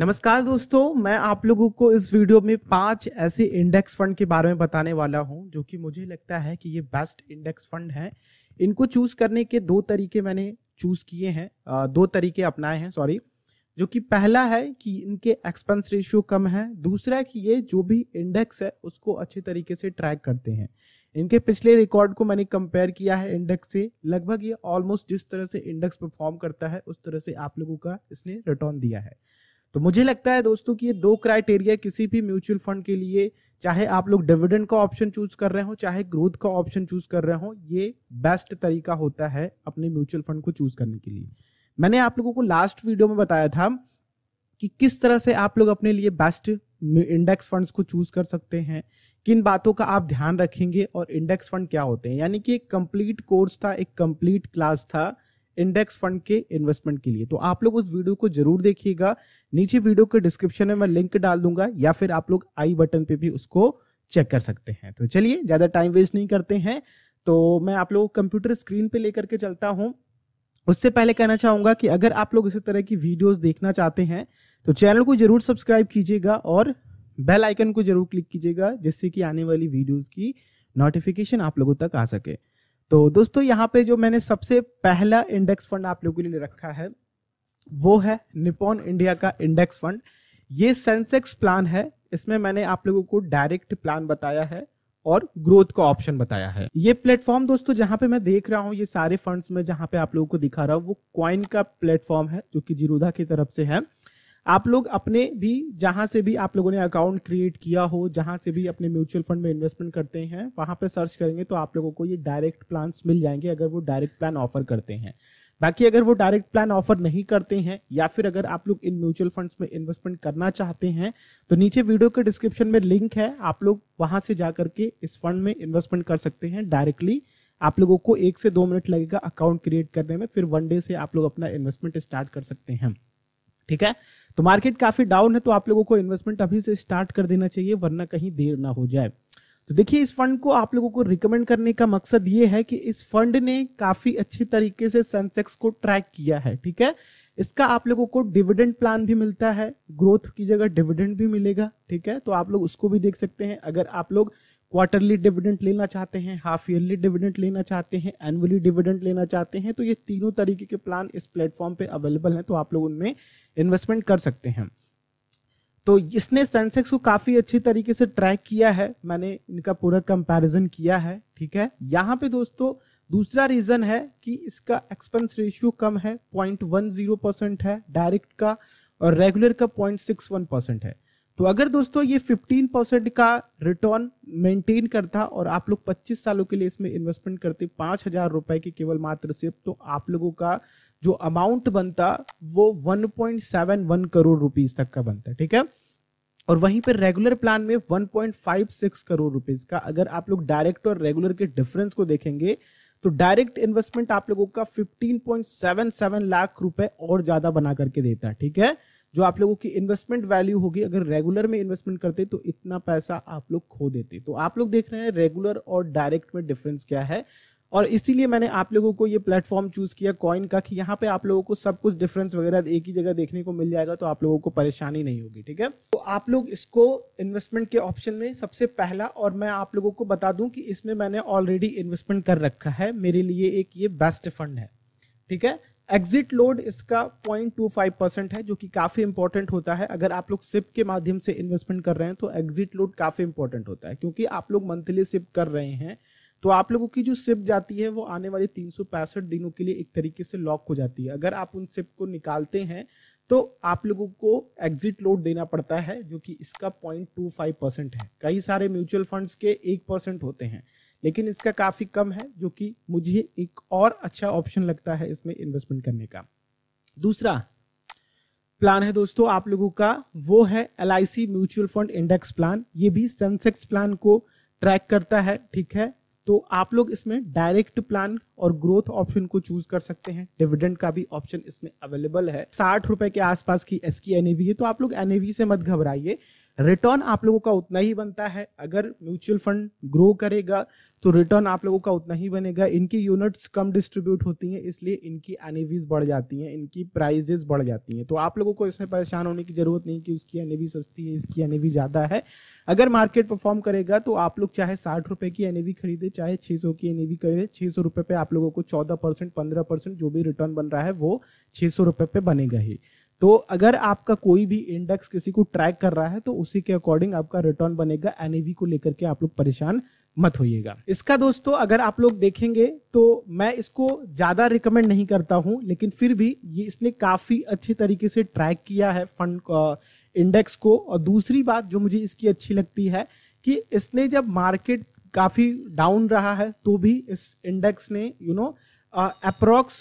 नमस्कार दोस्तों मैं आप लोगों को इस वीडियो में पांच ऐसे इंडेक्स फंड के बारे में बताने वाला हूं जो कि मुझे लगता है कि ये बेस्ट इंडेक्स फंड है इनको चूज करने के दो तरीके मैंने चूज किए हैं दो तरीके अपनाए हैं सॉरी जो कि पहला है कि इनके एक्सपेंस रेशियो कम है दूसरा कि ये जो भी इंडेक्स है उसको अच्छे तरीके से ट्रैक करते हैं इनके पिछले रिकॉर्ड को मैंने कंपेयर किया है इंडेक्स से लगभग ये ऑलमोस्ट जिस तरह से इंडेक्स परफॉर्म करता है उस तरह से आप लोगों का इसने रिटर्न दिया है तो मुझे लगता है दोस्तों कि ये दो क्राइटेरिया किसी भी म्यूचुअल फंड के लिए चाहे आप लोग डिविडेंड का ऑप्शन चूज कर रहे हो चाहे ग्रोथ का ऑप्शन चूज कर रहे हो ये बेस्ट तरीका होता है अपने म्यूचुअल फंड को चूज करने के लिए मैंने आप लोगों को लास्ट वीडियो में बताया था कि किस तरह से आप लोग अपने लिए बेस्ट इंडेक्स फंड्स को चूज कर सकते हैं किन बातों का आप ध्यान रखेंगे और इंडेक्स फंड क्या होते हैं यानी कि एक कंप्लीट कोर्स था एक कंप्लीट क्लास था इंडेक्स फंड के इन्वेस्टमेंट के लिए तो आप लोग उस वीडियो को जरूर देखिएगा नीचे वीडियो के डिस्क्रिप्शन में मैं लिंक डाल दूंगा या फिर आप लोग आई बटन पे भी उसको चेक कर सकते हैं तो चलिए ज़्यादा टाइम वेस्ट नहीं करते हैं तो मैं आप लोग कंप्यूटर स्क्रीन पे लेकर के चलता हूँ उससे पहले कहना चाहूँगा कि अगर आप लोग इसी तरह की वीडियोस देखना चाहते हैं तो चैनल को जरूर सब्सक्राइब कीजिएगा और बेल आइकन को जरूर क्लिक कीजिएगा जिससे कि आने वाली वीडियोस की नोटिफिकेशन आप लोगों तक आ सके तो दोस्तों यहाँ पे जो मैंने सबसे पहला इंडेक्स फंड आप लोगों के लिए रखा है वो है निपोन इंडिया का इंडेक्स फंड ये सेंसेक्स प्लान है इसमें मैंने आप लोगों को डायरेक्ट प्लान बताया है और ग्रोथ का ऑप्शन बताया है ये प्लेटफॉर्म दोस्तों जहां पे मैं देख रहा हूँ ये सारे फंड्स में जहां पे आप लोगों को दिखा रहा हूँ वो क्वाइन का प्लेटफॉर्म है जो कि जीरोधा की तरफ से है आप लोग अपने भी जहां से भी आप लोगों ने अकाउंट क्रिएट किया हो जहां से भी अपने म्यूचुअल फंड में इन्वेस्टमेंट करते हैं वहां पे सर्च करेंगे तो आप लोगों को ये डायरेक्ट प्लान्स मिल जाएंगे अगर वो डायरेक्ट प्लान ऑफर करते हैं बाकी अगर वो डायरेक्ट प्लान ऑफर नहीं करते हैं या फिर अगर आप लोग इन म्यूचुअल फंड्स में इन्वेस्टमेंट करना चाहते हैं तो नीचे वीडियो के डिस्क्रिप्शन में लिंक है आप लोग वहां से जा करके इस फंड में इन्वेस्टमेंट कर सकते हैं डायरेक्टली आप लोगों को एक से दो मिनट लगेगा अकाउंट क्रिएट करने में फिर वन डे से आप लोग अपना इन्वेस्टमेंट स्टार्ट कर सकते हैं ठीक है तो मार्केट काफी डाउन है तो आप लोगों को इन्वेस्टमेंट अभी से स्टार्ट कर देना चाहिए वरना कहीं देर ना हो जाए तो देखिए इस फंड को आप लोगों को रिकमेंड करने का मकसद ये है कि इस फंड ने काफी अच्छे तरीके से सेंसेक्स को ट्रैक किया है ठीक है इसका आप लोगों को डिविडेंड प्लान भी मिलता है ग्रोथ की जगह डिविडेंड भी मिलेगा ठीक है तो आप लोग उसको भी देख सकते हैं अगर आप लोग क्वार्टरली डिविडेंड लेना चाहते हैं हाफ ईयरली डिविडेंड लेना चाहते हैं एनुअली डिविडेंड लेना चाहते हैं तो ये तीनों तरीके के प्लान इस प्लेटफॉर्म पे अवेलेबल हैं तो आप लोग उनमें इन्वेस्टमेंट कर सकते हैं तो इसने सेंसेक्स को काफ़ी अच्छी तरीके से ट्रैक किया है मैंने इनका पूरा कंपैरिजन किया है ठीक है यहाँ पे दोस्तों दूसरा रीज़न है कि इसका एक्सपेंस रेशियो कम है पॉइंट वन जीरो परसेंट है डायरेक्ट का और रेगुलर का पॉइंट सिक्स वन परसेंट है तो अगर दोस्तों ये 15 परसेंट का रिटर्न मेंटेन करता और आप लोग 25 सालों के लिए इसमें इन्वेस्टमेंट करते पाँच हजार रुपए की केवल मात्र सिर्फ तो आप लोगों का जो अमाउंट बनता वो 1.71 करोड़ रुपीस तक का बनता ठीक है और वहीं पर रेगुलर प्लान में 1.56 करोड़ रुपीस का अगर आप लोग डायरेक्ट और रेगुलर के डिफरेंस को देखेंगे तो डायरेक्ट इन्वेस्टमेंट आप लोगों का 15.77 लाख रुपए और ज्यादा बना करके देता है ठीक है जो आप लोगों की इन्वेस्टमेंट वैल्यू होगी अगर रेगुलर में इन्वेस्टमेंट करते तो इतना पैसा आप लोग खो देते तो आप लोग देख रहे हैं रेगुलर और डायरेक्ट में डिफरेंस क्या है और इसीलिए मैंने आप लोगों को ये प्लेटफॉर्म चूज़ किया कॉइन का कि यहाँ पे आप लोगों को सब कुछ डिफरेंस वगैरह एक ही जगह देखने को मिल जाएगा तो आप लोगों को परेशानी नहीं होगी ठीक है तो आप लोग इसको इन्वेस्टमेंट के ऑप्शन में सबसे पहला और मैं आप लोगों को बता दूं कि इसमें मैंने ऑलरेडी इन्वेस्टमेंट कर रखा है मेरे लिए एक ये बेस्ट फंड है ठीक है एग्जिट लोड इसका 0.25 परसेंट है जो कि काफ़ी इंपॉर्टेंट होता है अगर आप लोग सिप के माध्यम से इन्वेस्टमेंट कर रहे हैं तो एग्जिट लोड काफ़ी इंपॉर्टेंट होता है क्योंकि आप लोग मंथली सिप कर रहे हैं तो आप लोगों की जो सिप जाती है वो आने वाले तीन दिनों के लिए एक तरीके से लॉक हो जाती है अगर आप उन सिप को निकालते हैं तो आप लोगों को एग्जिट लोड देना पड़ता है जो कि इसका 0.25 परसेंट है कई सारे म्यूचुअल फंड्स के एक परसेंट होते हैं लेकिन इसका काफ़ी कम है जो कि मुझे एक और अच्छा ऑप्शन लगता है इसमें इन्वेस्टमेंट करने का दूसरा प्लान है दोस्तों आप लोगों का वो है L mutual fund index plan ये भी सेंसेक्स प्लान को ट्रैक करता है ठीक है तो आप लोग इसमें डायरेक्ट प्लान और ग्रोथ ऑप्शन को चूज कर सकते हैं डिविडेंड का भी ऑप्शन इसमें अवेलेबल है साठ रुपए के आसपास की एस की एनएवी है तो आप लोग एनएवी से मत घबराइए रिटर्न आप लोगों का उतना ही बनता है अगर म्यूचुअल फंड ग्रो करेगा तो रिटर्न आप लोगों का उतना ही बनेगा इनकी यूनिट्स कम डिस्ट्रीब्यूट होती हैं इसलिए इनकी एनेवीज बढ़ जाती हैं इनकी प्राइजेज बढ़ जाती हैं तो आप लोगों को इसमें परेशान होने की ज़रूरत नहीं कि उसकी एनेवी सस्ती है इसकी एनेवी ज़्यादा है अगर मार्केट परफॉर्म करेगा तो आप लोग चाहे साठ रुपये की एनेवी खरीदे चाहे छः सौ की वी खरीदे छः सौ रुपये पर आप लोगों को चौदह परसेंट पंद्रह परसेंट जो भी रिटर्न बन रहा है वो छः सौ रुपये पर बनेगा ही तो अगर आपका कोई भी इंडेक्स किसी को ट्रैक कर रहा है तो उसी के अकॉर्डिंग आपका रिटर्न बनेगा एन को लेकर के आप लोग परेशान मत होइएगा इसका दोस्तों अगर आप लोग देखेंगे तो मैं इसको ज़्यादा रिकमेंड नहीं करता हूँ लेकिन फिर भी ये इसने काफ़ी अच्छे तरीके से ट्रैक किया है फंड इंडेक्स को और दूसरी बात जो मुझे इसकी अच्छी लगती है कि इसने जब मार्केट काफ़ी डाउन रहा है तो भी इस इंडेक्स ने यू नो अप्रॉक्स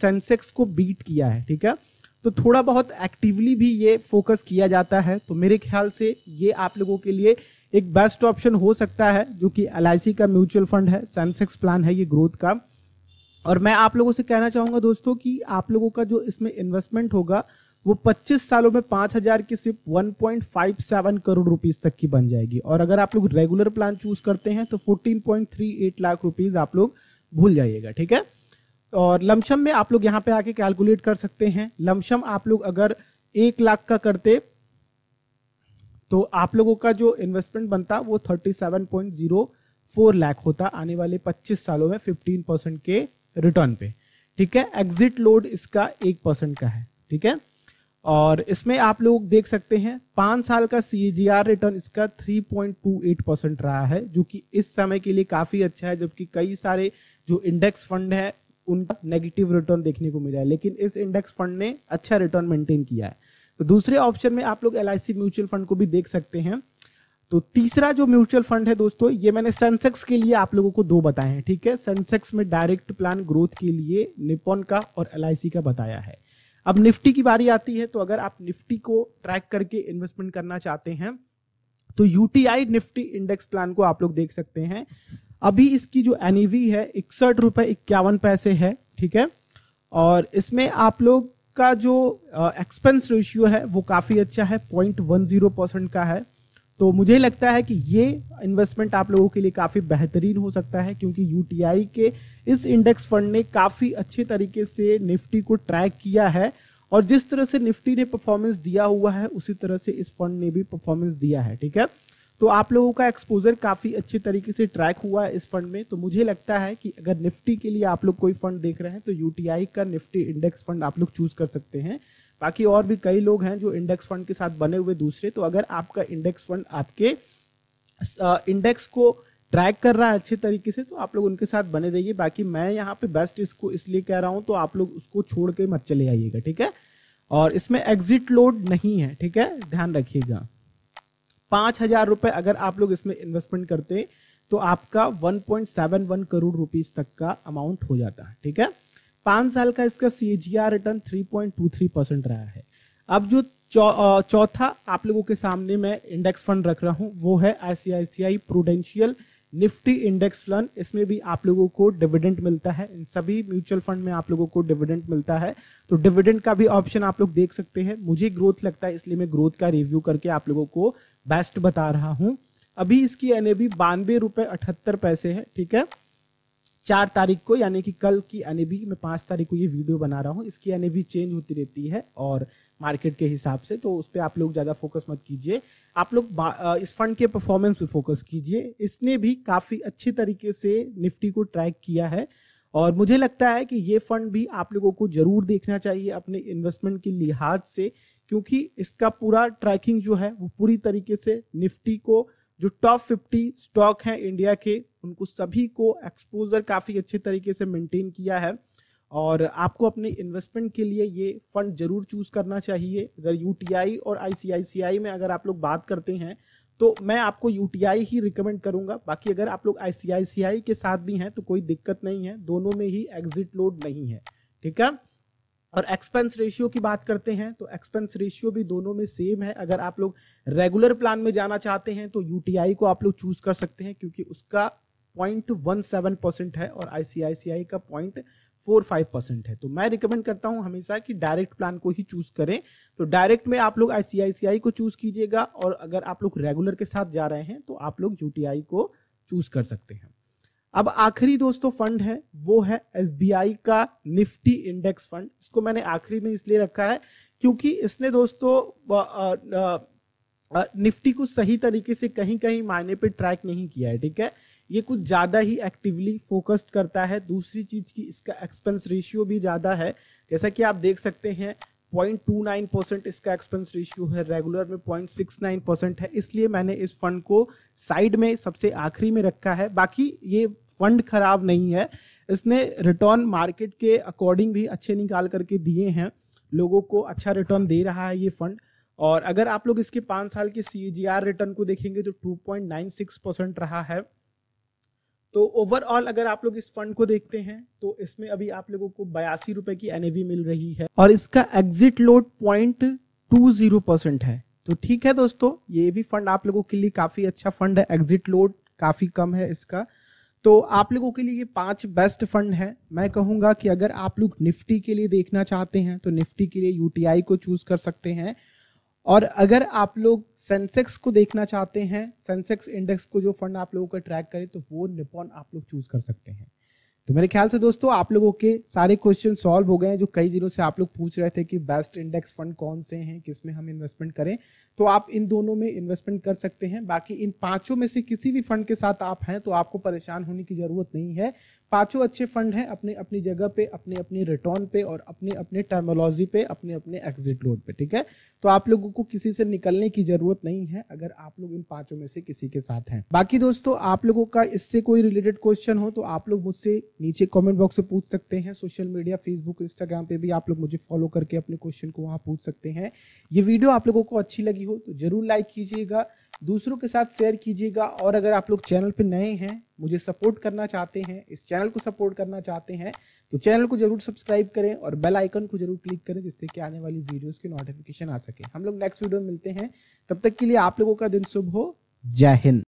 सेंसेक्स को बीट किया है ठीक है तो थोड़ा बहुत एक्टिवली भी ये फोकस किया जाता है तो मेरे ख्याल से ये आप लोगों के लिए एक बेस्ट ऑप्शन हो सकता है जो कि एल का म्यूचुअल फंड है सेंसेक्स प्लान है ये ग्रोथ का और मैं आप लोगों से कहना चाहूँगा दोस्तों कि आप लोगों का जो इसमें इन्वेस्टमेंट होगा वो 25 सालों में 5000 की सिर्फ 1.57 करोड़ रुपीस तक की बन जाएगी और अगर आप लोग रेगुलर प्लान चूज करते हैं तो 14.38 लाख रुपीस आप लोग भूल जाइएगा ठीक है और लमसम में आप लोग यहाँ पे आके कैलकुलेट कर सकते हैं लमसम आप लोग अगर एक लाख का करते तो आप लोगों का जो इन्वेस्टमेंट बनता वो thirty seven point zero four lakh होता आने वाले पच्चीस सालों में फिफ्टीन परसेंट के रिटर्न पे ठीक है एग्जिट लोड इसका एक परसेंट का है ठीक है और इसमें आप लोग देख सकते हैं पाँच साल का सी रिटर्न e इसका 3.28 परसेंट रहा है जो कि इस समय के लिए काफ़ी अच्छा है जबकि कई सारे जो इंडेक्स फंड है उनका नेगेटिव रिटर्न देखने को मिला है लेकिन इस इंडेक्स फंड ने अच्छा रिटर्न मेंटेन किया है तो दूसरे ऑप्शन में आप लोग एल म्यूचुअल फंड को भी देख सकते हैं तो तीसरा जो म्यूचुअल फंड है दोस्तों ये मैंने सेंसेक्स के लिए आप लोगों को दो बताए हैं ठीक है सेंसेक्स में डायरेक्ट प्लान ग्रोथ के लिए निपोन का और एल का बताया है अब निफ्टी की बारी आती है तो अगर आप निफ्टी को ट्रैक करके इन्वेस्टमेंट करना चाहते हैं तो यूटीआई निफ्टी इंडेक्स प्लान को आप लोग देख सकते हैं अभी इसकी जो एनईवी e है इकसठ रुपए इक्यावन पैसे है ठीक है और इसमें आप लोग का जो एक्सपेंस रेशियो है वो काफ़ी अच्छा है पॉइंट वन जीरो परसेंट का है तो मुझे लगता है कि ये इन्वेस्टमेंट आप लोगों के लिए काफ़ी बेहतरीन हो सकता है क्योंकि यूटीआई के इस इंडेक्स फंड ने काफ़ी अच्छे तरीके से निफ्टी को ट्रैक किया है और जिस तरह से निफ्टी ने परफॉर्मेंस दिया हुआ है उसी तरह से इस फंड ने भी परफॉर्मेंस दिया है ठीक है तो आप लोगों का एक्सपोजर काफ़ी अच्छे तरीके से ट्रैक हुआ है इस फंड में तो मुझे लगता है कि अगर निफ्टी के लिए आप लोग कोई फंड देख रहे हैं तो यू का निफ्टी इंडेक्स फंड आप लोग चूज़ कर सकते हैं बाकी और भी कई लोग हैं जो इंडेक्स फंड के साथ बने हुए दूसरे तो अगर आपका इंडेक्स फंड आपके इंडेक्स को ट्रैक कर रहा है अच्छे तरीके से तो आप लोग उनके साथ बने रहिए बाकी मैं यहाँ पे बेस्ट इसको इसलिए कह रहा हूँ तो आप लोग उसको छोड़ के मत चले आइएगा ठीक है और इसमें एग्जिट लोड नहीं है ठीक है ध्यान रखिएगा पांच हजार रुपए अगर आप लोग इसमें इन्वेस्टमेंट करते तो आपका 1.71 करोड़ रुपीस तक का अमाउंट हो जाता है ठीक है पांच साल का इसका सी रिटर्न 3.23 परसेंट रहा है अब जो चौथा आप लोगों के सामने मैं इंडेक्स फंड रख रहा हूं वो है ICICI Prudential Nifty index plan इसमें भी आप लोगों को डिविडेंट मिलता है इन सभी म्यूचुअल फंड में आप लोगों को डिविडेंट मिलता है तो डिविडेंट का भी ऑप्शन आप लोग देख सकते हैं मुझे ग्रोथ लगता है इसलिए मैं ग्रोथ का रिव्यू करके आप लोगों को बेस्ट बता रहा हूँ अभी इसकी एन ए बी बानवे रुपये अठहत्तर पैसे है ठीक है चार तारीख को यानी कि कल की एन मैं पाँच तारीख को ये वीडियो बना रहा हूँ इसकी एन चेंज होती रहती है और मार्केट के हिसाब से तो उस पर आप लोग ज़्यादा फोकस मत कीजिए आप लोग इस फंड के परफॉर्मेंस पे फोकस कीजिए इसने भी काफ़ी अच्छे तरीके से निफ्टी को ट्रैक किया है और मुझे लगता है कि ये फंड भी आप लोगों को ज़रूर देखना चाहिए अपने इन्वेस्टमेंट के लिहाज से क्योंकि इसका पूरा ट्रैकिंग जो है वो पूरी तरीके से निफ्टी को जो टॉप फिफ्टी स्टॉक हैं इंडिया के उनको सभी को एक्सपोजर काफ़ी अच्छे तरीके से मेंटेन किया है और आपको अपने इन्वेस्टमेंट के लिए ये फंड जरूर चूज करना चाहिए अगर यू और आईसीआईसीआई में अगर आप लोग बात करते हैं तो मैं आपको यूटीआई ही रिकमेंड करूंगा बाकी अगर आप लोग आई के साथ भी हैं तो कोई दिक्कत नहीं है दोनों में ही एग्जिट लोड नहीं है ठीक है और एक्सपेंस रेशियो की बात करते हैं तो एक्सपेंस रेशियो भी दोनों में सेम है अगर आप लोग रेगुलर प्लान में जाना चाहते हैं तो यू को आप लोग चूज कर सकते हैं क्योंकि उसका पॉइंट वन सेवन परसेंट है और आई का पॉइंट फोर फाइव परसेंट है तो मैं रिकमेंड करता हूं हमेशा कि डायरेक्ट प्लान को ही चूज करें तो डायरेक्ट में आप लोग आईसीआईसीआई को चूज कीजिएगा और अगर आप लोग रेगुलर के साथ जा रहे हैं तो आप लोग यू को चूज कर सकते हैं अब आखिरी दोस्तों फंड है वो है एस का निफ्टी इंडेक्स फंड इसको मैंने आखिरी में इसलिए रखा है क्योंकि इसने दोस्तों आ, आ, आ, निफ्टी को सही तरीके से कहीं कहीं मायने पे ट्रैक नहीं किया है ठीक है ये कुछ ज़्यादा ही एक्टिवली फोकस्ड करता है दूसरी चीज़ की इसका एक्सपेंस रेशियो भी ज़्यादा है जैसा कि आप देख सकते हैं पॉइंट टू नाइन परसेंट इसका एक्सपेंस रेशियो है रेगुलर में पॉइंट सिक्स नाइन परसेंट है इसलिए मैंने इस फंड को साइड में सबसे आखिरी में रखा है बाकी ये फंड खराब नहीं है इसने रिटर्न मार्केट के अकॉर्डिंग भी अच्छे निकाल करके दिए हैं लोगों को अच्छा रिटर्न दे रहा है ये फंड और अगर आप लोग इसके पाँच साल के सी रिटर्न को देखेंगे तो टू परसेंट रहा है तो ओवरऑल अगर आप लोग इस फंड को देखते हैं तो इसमें अभी आप लोगों को बयासी रुपए की एन मिल रही है और इसका exit load point two zero percent है तो ठीक है दोस्तों ये भी फंड आप लोगों के लिए काफी अच्छा फंड है एग्जिट लोड काफी कम है इसका तो आप लोगों के लिए ये पांच बेस्ट फंड है मैं कहूंगा कि अगर आप लोग निफ्टी के लिए देखना चाहते हैं तो निफ्टी के लिए यूटीआई को चूज कर सकते हैं और अगर आप लोग सेंसेक्स को देखना चाहते हैं सेंसेक्स इंडेक्स को जो फंड आप लोगों का ट्रैक करें तो वो निपॉन आप लोग चूज कर सकते हैं तो मेरे ख्याल से दोस्तों आप लोगों के सारे क्वेश्चन सॉल्व हो गए हैं जो कई दिनों से आप लोग पूछ रहे थे कि बेस्ट इंडेक्स फंड कौन से हैं किस में हम इन्वेस्टमेंट करें तो आप इन दोनों में इन्वेस्टमेंट कर सकते हैं बाकी इन पांचों में से किसी भी फंड के साथ आप हैं तो आपको परेशान होने की जरूरत नहीं है पांचों अच्छे फंड हैं अपने अपनी जगह पे अपने अपने रिटर्न पे और अपने अपने टर्मोलॉजी पे अपने अपने एग्जिट लोड पे ठीक है तो आप लोगों को किसी से निकलने की जरूरत नहीं है अगर आप लोग इन पांचों में से किसी के साथ हैं बाकी दोस्तों आप लोगों का इससे कोई रिलेटेड क्वेश्चन हो तो आप लोग मुझसे नीचे कॉमेंट बॉक्स में पूछ सकते हैं सोशल मीडिया फेसबुक इंस्टाग्राम पे भी आप लोग मुझे फॉलो करके अपने क्वेश्चन को वहाँ पूछ सकते हैं ये वीडियो आप लोगों को अच्छी लगी हो तो जरूर लाइक कीजिएगा दूसरों के साथ शेयर कीजिएगा और अगर आप लोग चैनल पर नए हैं मुझे सपोर्ट करना चाहते हैं इस चैनल को सपोर्ट करना चाहते हैं तो चैनल को जरूर सब्सक्राइब करें और बेल आइकन को जरूर क्लिक करें जिससे कि आने वाली वीडियोस की नोटिफिकेशन आ सके हम लोग नेक्स्ट वीडियो में मिलते हैं तब तक के लिए आप लोगों का दिन शुभ हो जय हिंद